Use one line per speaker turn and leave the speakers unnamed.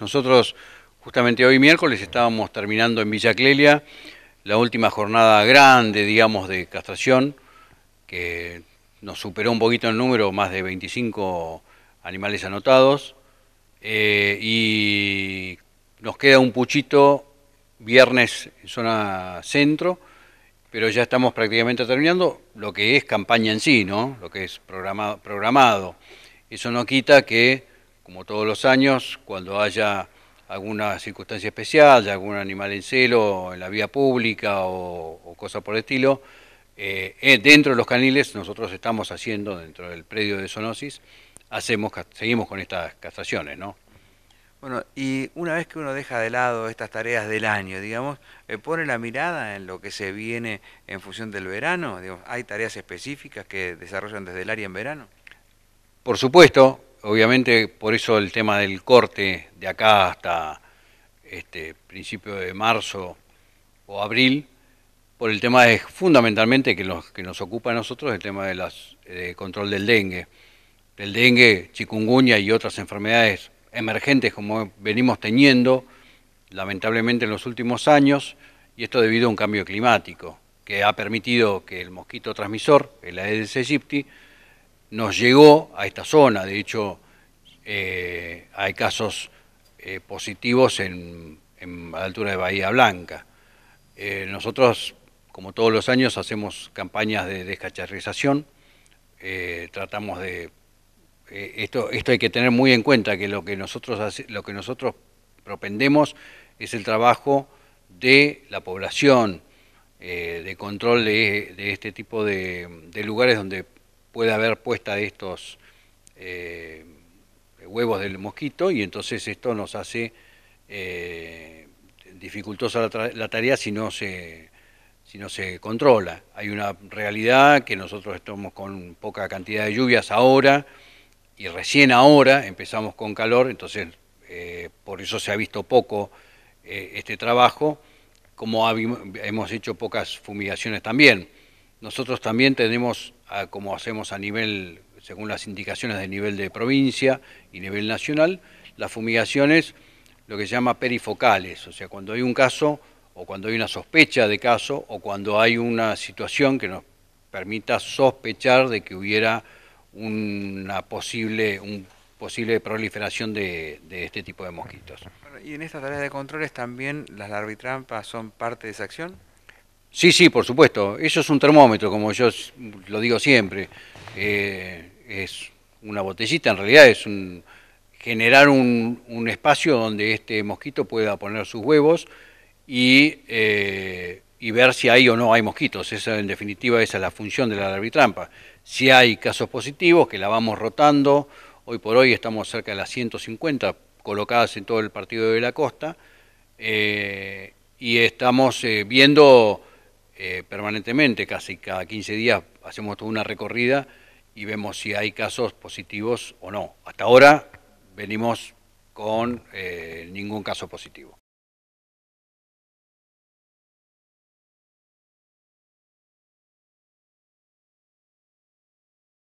Nosotros justamente hoy miércoles estábamos terminando en Villa Clelia la última jornada grande, digamos, de castración, que nos superó un poquito el número, más de 25 animales anotados, eh, y nos queda un puchito viernes en zona centro, pero ya estamos prácticamente terminando lo que es campaña en sí, ¿no? Lo que es programado. programado. Eso no quita que como todos los años, cuando haya alguna circunstancia especial, algún animal en celo, en la vía pública o, cosa por el estilo, eh, eh, dentro de los caniles nosotros estamos haciendo, dentro del predio de zoonosis, hacemos, seguimos con estas castraciones, ¿no?
Bueno, y una vez que uno deja de lado estas tareas del año, digamos, eh, pone la mirada en lo que se viene en función del verano, ¿hay tareas específicas que desarrollan desde el área en verano?
Por supuesto, Obviamente por eso el tema del corte de acá hasta este principio de marzo o abril, por el tema es fundamentalmente que nos, que nos ocupa a nosotros el tema del control del dengue. Del dengue, chikungunya y otras enfermedades emergentes como venimos teniendo lamentablemente en los últimos años, y esto debido a un cambio climático que ha permitido que el mosquito transmisor, el Aedes aegypti, nos llegó a esta zona. De hecho, eh, hay casos eh, positivos en, a la altura de Bahía Blanca. Eh, nosotros, como todos los años, hacemos campañas de descacharrización. tratamos de... esto, esto hay que tener muy en cuenta, que lo que nosotros, lo que nosotros propendemos es el trabajo de la población, de control de, este tipo de lugares donde puede haber puesta de estos eh, huevos del mosquito y entonces esto nos hace eh, dificultosa la, tarea si no, se, si no se controla. Hay una realidad que nosotros estamos con poca cantidad de lluvias ahora y recién ahora empezamos con calor, entonces eh, por eso se ha visto poco este trabajo, como hemos hecho pocas fumigaciones también. Nosotros también tenemos, como hacemos a nivel, según las indicaciones de nivel de provincia y nivel nacional, las fumigaciones, lo que se llama perifocales, o sea, cuando hay un caso o cuando hay una sospecha de caso o cuando hay una situación que nos permita sospechar de que hubiera una posible, posible proliferación de, este tipo de mosquitos.
¿Y en estas tareas de controles también las larvitrampas son parte de esa acción?
Sí, sí, por supuesto. Eso es un termómetro, como yo lo digo siempre. Eh, es una botellita, en realidad es un, generar un, espacio donde este mosquito pueda poner sus huevos eh, y, ver si hay o no hay mosquitos. Esa, en definitiva, es la función de la arbitrampa. Si hay casos positivos, que la vamos rotando. Hoy por hoy estamos cerca de las 150 colocadas en todo el partido de la costa. Eh, y estamos viendo eh, permanentemente, casi cada 15 días hacemos toda una recorrida y vemos si hay casos positivos o no. Hasta ahora venimos con eh,
ningún caso positivo.